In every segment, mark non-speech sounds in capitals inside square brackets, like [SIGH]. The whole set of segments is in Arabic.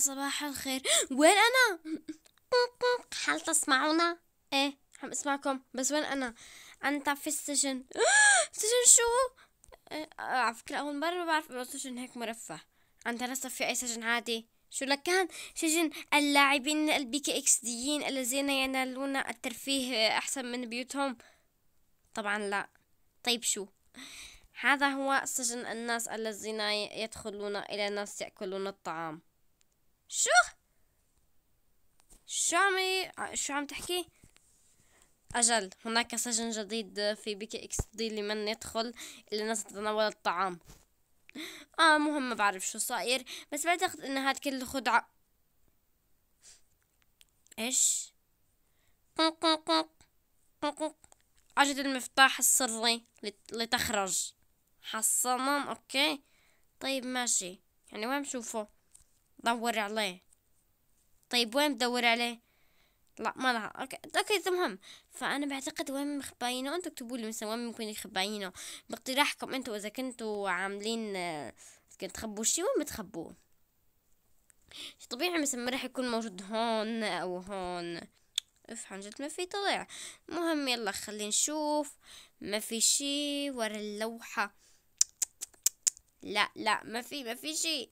صباح الخير وين أنا؟ [LAUGHS] هل تسمعونا؟ إيه عم اسمعكم بس وين أنا؟ أنت في السجن [GASPS] سجن شو؟ إيه على فكرة أول مرة بعرف إنه سجن هيك مرفه أنت لست في أي سجن عادي شو لكان سجن اللاعبين البي اكس ديين الذين ينالون الترفيه أحسن من بيوتهم طبعا لا طيب شو هذا هو سجن الناس الذين يدخلون إلى ناس يأكلون الطعام شو شو عم شو عم تحكي أجل هناك سجن جديد في بيكي إكس دي لمن يدخل اللي ناس تتناول الطعام [LAUGHS] آه مهم ما بعرف شو صاير بس بعتقد إن هاد كله خدعة إيش أجد المفتاح السري لتخرج حصنم أوكي طيب ماشي يعني وين بشوفه دور عليه طيب وين بدور عليه لا ما لها اوكي اوكي المهم فانا بعتقد وين مخباينه انتوا اكتبوا لي مثلا وين ممكن يخباينه باقتراحكم انتوا اذا كنتوا عاملين كنت تخبوا شي وين بتخبوه طبيعي مثلا ما راح يكون موجود هون او هون اف عن جد ما في طلع مهم يلا خلينا نشوف ما في شي ورا اللوحة لا لا ما في ما في شي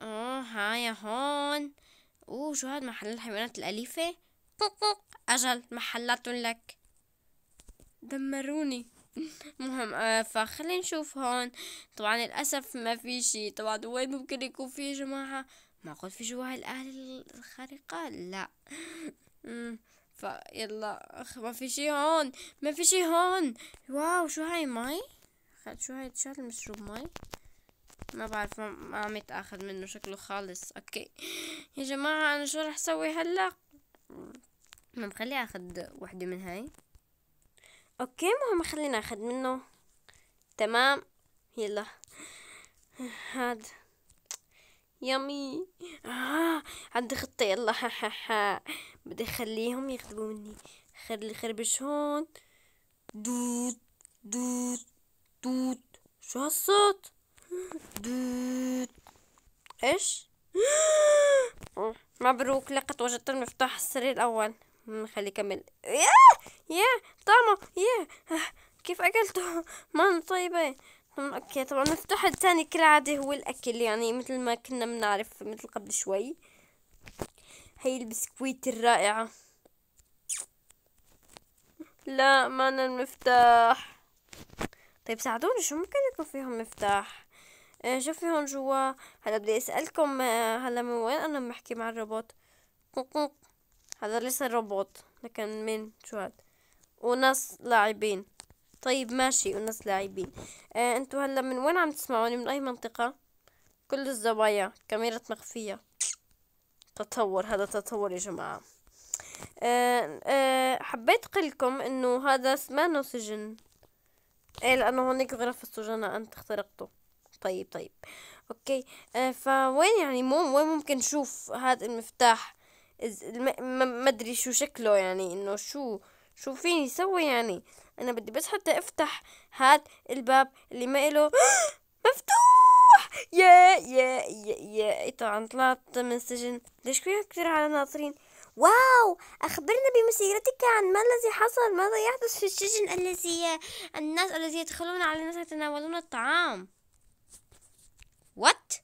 اه ها يا هون اوه شو هاد محل الحيوانات الأليفة أجل محلات لك دمروني [LAUGHS] مهم آه فخلينا نشوف هون طبعا للأسف ما في شي طبعا وين ممكن يكون في يا جماعة معقول في جوا الآلة الخارقة لا [LAUGHS] فيلا ما في شي هون ما في شي هون واو شو هاي مي شو هاي شو هاد المشروب مي ما بعرف ما عم يتاخد منه شكله خالص اوكي يا جماعة انا شو رح اسوي هلا ما بخليه اخد وحدة من هاي اوكي مهم خلينا اخد منه تمام يلا هاد يمي آه. عندي خطة يلا ها ها ها بدي اخليهم يغلبوا مني خلي خربش هون دوت دوت دوت شو هالصوت ايش [GASPS] مبروك لقد وجدت المفتاح السري الاول خلي كمل يا يا طعمه يا [SIGHS] كيف اكلته [LAUGHS] ما طيبه اوكي طبعا المفتاح الثاني كالعاده هو الاكل يعني مثل ما كنا بنعرف مثل قبل شوي هي البسكويت الرائعه لا ما المفتاح طيب ساعدوني شو ممكن يكون فيهم مفتاح آه، شوفي هون جوا هلا بدي اسألكم آه، هلا من وين انا بحكي مع الروبوت هذا ليس روبوت لكن مين شو هاد وناس لاعبين طيب ماشي وناس لاعبين آه انتو هلا من وين عم تسمعوني من اي منطقة كل الزوايا كاميرا مخفية تطور هذا تطور يا جماعة آه آه حبيت قلكم انه هذا ما سجن ايه لانه هونيك غرف السجناء انت اخترقته طيب طيب اوكي آه فوين يعني مو وين ممكن نشوف هذا المفتاح ما ادري شو شكله يعني انه شو شو فيني سوي يعني انا بدي بس حتى افتح هاد الباب اللي ما له [GASPS] مفتوح يا يا يا, يا. إيه طبعا طلعت من السجن ليش في كثير على ناطرين واو أخبرنا بمسيرتك عن ما الذي حصل ماذا يحدث في السجن الذي الناس الذي يدخلون على الناس يتناولون الطعام What?